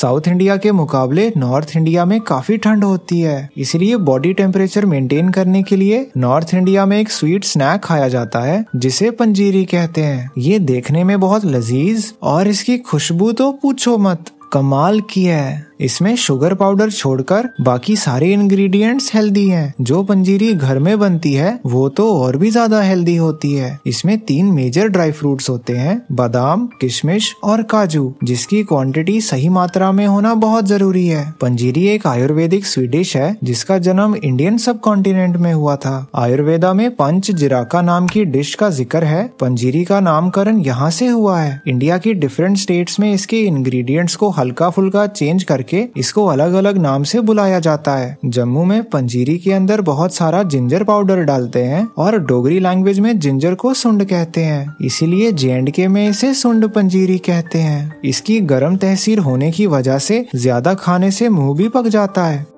South India के मुकाबले north India में काफी ठंड होती है इसलिए बॉडी टेम्परेचर मेंटेन करने के लिए नॉर्थ इंडिया में एक स्वीट स्नैक खाया जाता है जिसे पंजीरी कहते हैं ये देखने में बहुत लजीज और इसकी खुशबू तो पूछो मत कमाल की है इसमें शुगर पाउडर छोड़कर बाकी सारे इंग्रेडिएंट्स हेल्दी हैं। जो पंजीरी घर में बनती है वो तो और भी ज्यादा हेल्दी होती है इसमें तीन मेजर ड्राई फ्रूट्स होते हैं बादाम किशमिश और काजू जिसकी क्वांटिटी सही मात्रा में होना बहुत जरूरी है पंजीरी एक आयुर्वेदिक स्वीडिश है जिसका जन्म इंडियन सब कॉन्टिनेंट में हुआ था आयुर्वेदा में पंच जिराका नाम की डिश का जिक्र है पंजीरी का नामकरण यहाँ से हुआ है इंडिया की डिफरेंट स्टेट्स में इसके इंग्रेडिएंट्स को हल्का फुल्का चेंज करके करके इसको अलग अलग नाम से बुलाया जाता है जम्मू में पंजीरी के अंदर बहुत सारा जिंजर पाउडर डालते हैं और डोगरी लैंग्वेज में जिंजर को सुंड कहते हैं इसीलिए जे के में इसे सुंड पंजीरी कहते हैं इसकी गर्म तहसीर होने की वजह से ज्यादा खाने से मुंह भी पक जाता है